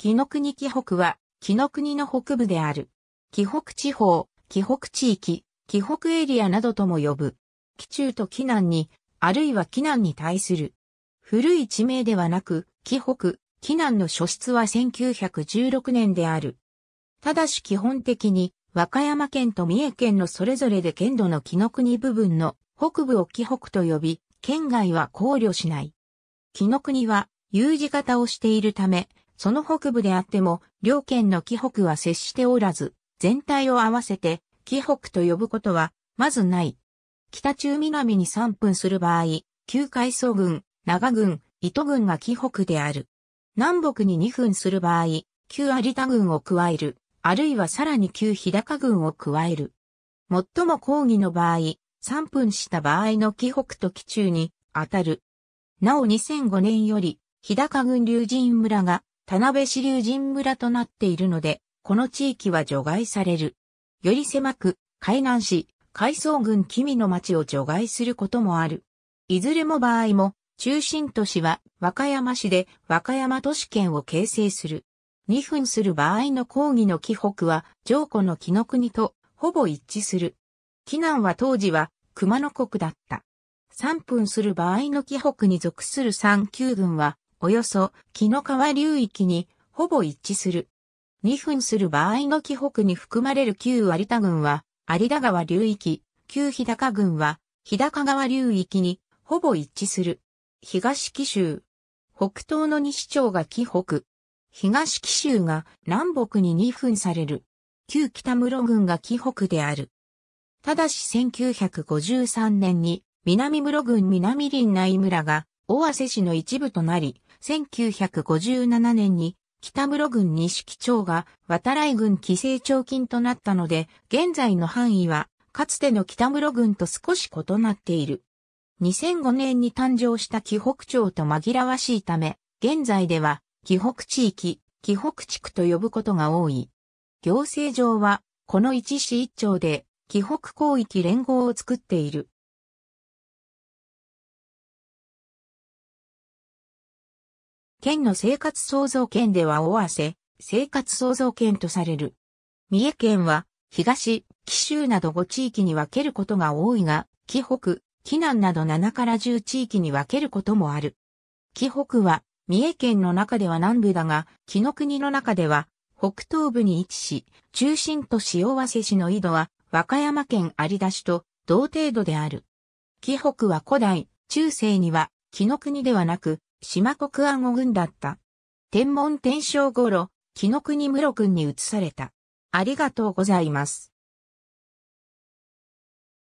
紀の国紀北は、紀の国の北部である。紀北地方、紀北地域、紀北エリアなどとも呼ぶ。紀中と紀南に、あるいは紀南に対する。古い地名ではなく、紀北、紀南の初出は1916年である。ただし基本的に、和歌山県と三重県のそれぞれで県土の紀の国部分の北部を紀北と呼び、県外は考慮しない。紀の国は U 字型をしているため、その北部であっても、両県の紀北は接しておらず、全体を合わせて、紀北と呼ぶことは、まずない。北中南に3分する場合、旧海藻郡、長郡、糸郡が紀北である。南北に2分する場合、旧有田郡を加える、あるいはさらに旧日高郡を加える。最も抗議の場合、3分した場合の紀北と紀中に当たる。なお2005年より、日高郡龍神村が田辺支流神村となっているので、この地域は除外される。より狭く、海南市、海藻郡君の町を除外することもある。いずれも場合も、中心都市は和歌山市で和歌山都市圏を形成する。2分する場合の抗議の紀北は上古の紀の国とほぼ一致する。紀南は当時は熊野国だった。3分する場合の紀北に属する三九軍はおよそ木の川流域にほぼ一致する。二分する場合の紀北に含まれる旧有田郡は有田川流域、旧日高郡は日高川流域にほぼ一致する。東紀州。北東の西町が紀北。東紀州が南北に二分される。旧北室郡が紀北である。ただし1953年に南室郡南林内村が尾鷲市の一部となり、1957年に北室郡西木町が渡来郡寄生町金となったので、現在の範囲はかつての北室郡と少し異なっている。2005年に誕生した紀北町と紛らわしいため、現在では紀北地域、紀北地区と呼ぶことが多い。行政上は、この一市一町で、紀北広域連合を作っている。県の生活創造圏では大汗生活創造圏とされる。三重県は、東、紀州など5地域に分けることが多いが、紀北、紀南など7から10地域に分けることもある。紀北は、三重県の中では南部だが、紀の国の中では、北東部に位置し、中心都市尾瀬市の井戸は、和歌山県有田市と同程度である。紀北は古代、中世には、紀の国ではなく、島国安吾軍だった。天文天正頃、木の国室君に移された。ありがとうございます。